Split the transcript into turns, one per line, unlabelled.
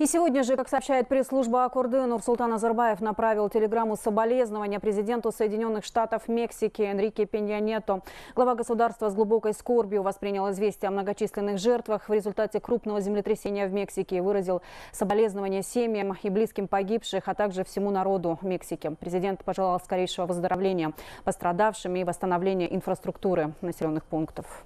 И сегодня же, как сообщает пресс-служба Аккорды, Султан Назарбаев направил телеграмму соболезнования президенту Соединенных Штатов Мексики Энрике Пеньянето. Глава государства с глубокой скорбью воспринял известие о многочисленных жертвах в результате крупного землетрясения в Мексике и выразил соболезнования семьям и близким погибших, а также всему народу Мексики. Президент пожелал скорейшего выздоровления пострадавшим и восстановления инфраструктуры населенных пунктов.